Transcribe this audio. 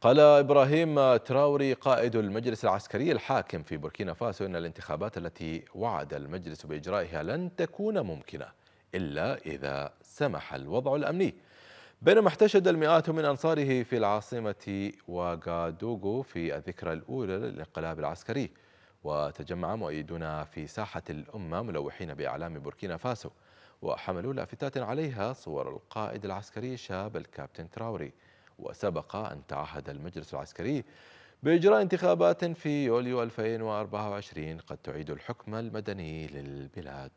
قال إبراهيم تراوري قائد المجلس العسكري الحاكم في بوركينا فاسو إن الانتخابات التي وعد المجلس بإجرائها لن تكون ممكنة إلا إذا سمح الوضع الأمني بينما احتشد المئات من أنصاره في العاصمة واغادوغو في الذكرى الأولى للانقلاب العسكري وتجمع مؤيدون في ساحة الأمة ملوحين بأعلام بوركينا فاسو وحملوا لافتات عليها صور القائد العسكري شاب الكابتن تراوري وسبق أن تعهد المجلس العسكري بإجراء انتخابات في يوليو 2024 قد تعيد الحكم المدني للبلاد